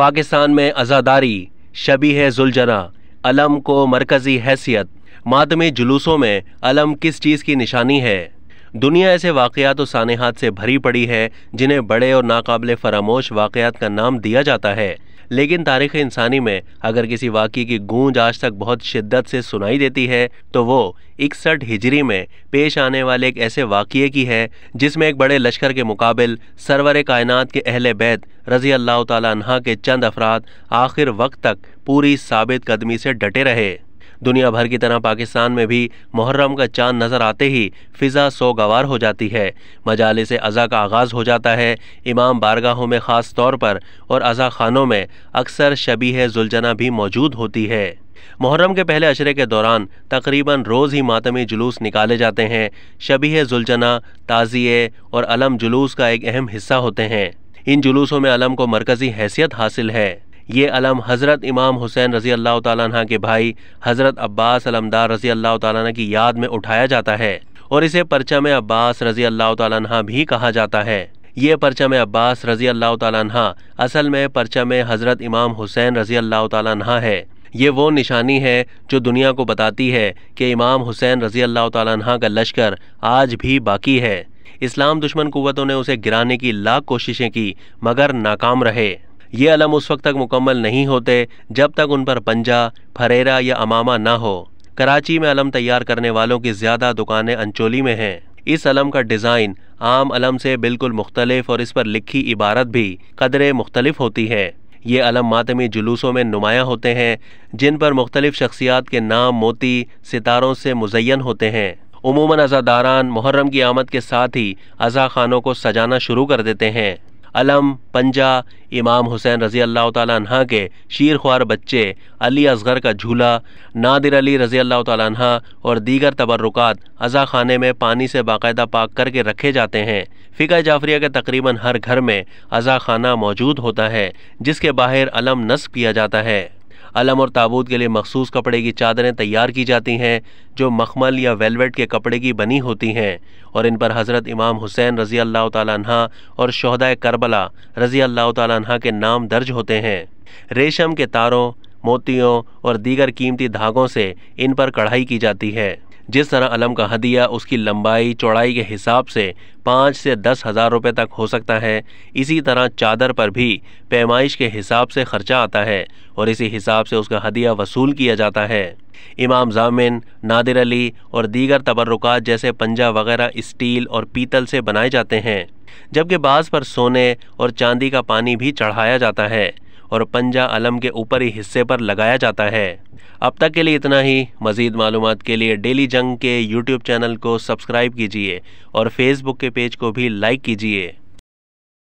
पाकिस्तान में आज़ादारी शबी है जुलझना अलम को मरकज़ी हैसियत मातमी जुलूसों में अलम किस चीज़ की निशानी है दुनिया ऐसे वाक़ात और सानहात से भरी पड़ी है जिन्हें बड़े और नाकबले फरामोश वाक़ात का नाम दिया जाता है लेकिन तारीख इंसानी में अगर किसी वाक्य की गूंज आज तक बहुत शिद्दत से सुनाई देती है तो वो इकसठ हिजरी में पेश आने वाले एक ऐसे वाक़े की है जिसमें एक बड़े लश्कर के मुकाबल सरवर कायनात के अहल बैत रजी अल्लाह तह के चंद अफराद आखिर वक्त तक पूरी साबित कदमी से डटे रहे दुनिया भर की तरह पाकिस्तान में भी मुहर्रम का चांद नज़र आते ही फ़िज़ा सोगवार हो जाती है मजाले से अज़ा का आगाज़ हो जाता है इमाम बारगाहों में ख़ास तौर पर और अज़ा खानों में अक्सर शबी जुलझना भी मौजूद होती है मुहर्रम के पहले अशरे के दौरान तकरीबन रोज़ ही मातमी जुलूस निकाले जाते हैं शबी जुलझना ताज़िए और अलम जुलूस का एक अहम हिस्सा होते हैं इन जुलूसों में अलम को मरकज़ी हैसियत हासिल है ये अलम हज़रत इमाम हुसैन रज़ी अल्लाह तह के भाई हज़रत अब्बास अलमदार रज़ी अल्लाह तह की याद में उठाया जाता है और इसे परचम अब्बास रज़ी अल्लाह तह भी कहा जाता है ये परचम अब्बास रज़ी अल्लाह तह असल में परचम हज़रत इमाम हुसैन रज़ी अल्लाह तह है ये वो निशानी है जो दुनिया को बताती है कि इमाम हुसैन रज़ी अल्लाह तह का लश्कर आज भी बाकी है इस्लाम दुश्मन कुतों ने उसे गिराने की लाख कोशिशें की मगर नाकाम रहे ये अलम उस वक्त तक मुकम्मल नहीं होते जब तक उन पर पंजा फरेरा या अमामा ना हो कराची में अलम तैयार करने वालों की ज़्यादा दुकानें अंचोली में हैं इस अलम का डिज़ाइन आम अलम से बिल्कुल मुख्तलिफ और इस पर लिखी इबारत भी कदरें मुख्तलिफ होती है ये अलम मातमी जुलूसों में नुमाया होते हैं जिन पर मुख्तलिफ शख्सियात के नाम मोती सितारों से मुजयन होते हैं उमूमन अजादारान मुहर्रम की आमद के साथ ही अजा खानों को सजाना शुरू कर देते हैं अलम पंजा इमाम हुसैन रज़ी अल्लाह तह के शीर ख्वार बच्चे अली असगर का झूला नादिर अली रज़ी अल्लाह तह और दीगर तबर्रुकात अज़ा खाने में पानी से बाकायदा पाक करके रखे जाते हैं फ़िका जाफरिया के तकरीबन हर घर में अज़ा खाना मौजूद होता है जिसके बाहर अलम नस्ब किया जाता है अलम और ताबूत के लिए मखसूस कपड़े की चादरें तैयार की जाती हैं जो मखमल या वेलवेट के कपड़े की बनी होती हैं और इन पर हज़रत इमाम हुसैन रज़ी अल्लाह तह और शहदा करबला रज़ी अल्लाह तह के नाम दर्ज होते हैं रेशम के तारों मोतियों और दीगर कीमती धागों से इन पर कढ़ाई की जाती है जिस तरह अलम का हदिया उसकी लंबाई चौड़ाई के हिसाब से पाँच से दस हज़ार रुपये तक हो सकता है इसी तरह चादर पर भी पैमाइश के हिसाब से ख़र्चा आता है और इसी हिसाब से उसका हदिया वसूल किया जाता है इमाम जामिन नादिर अली और दीगर तबरक़ात जैसे पंजा वगैरह स्टील और पीतल से बनाए जाते हैं जबकि बाज़ पर सोने और चांदी का पानी भी चढ़ाया जाता है और पंजा अलम के ऊपरी हिस्से पर लगाया जाता है अब तक के लिए इतना ही मज़ीद मालूम के लिए डेली जंग के यूट्यूब चैनल को सब्सक्राइब कीजिए और फेसबुक के पेज को भी लाइक कीजिए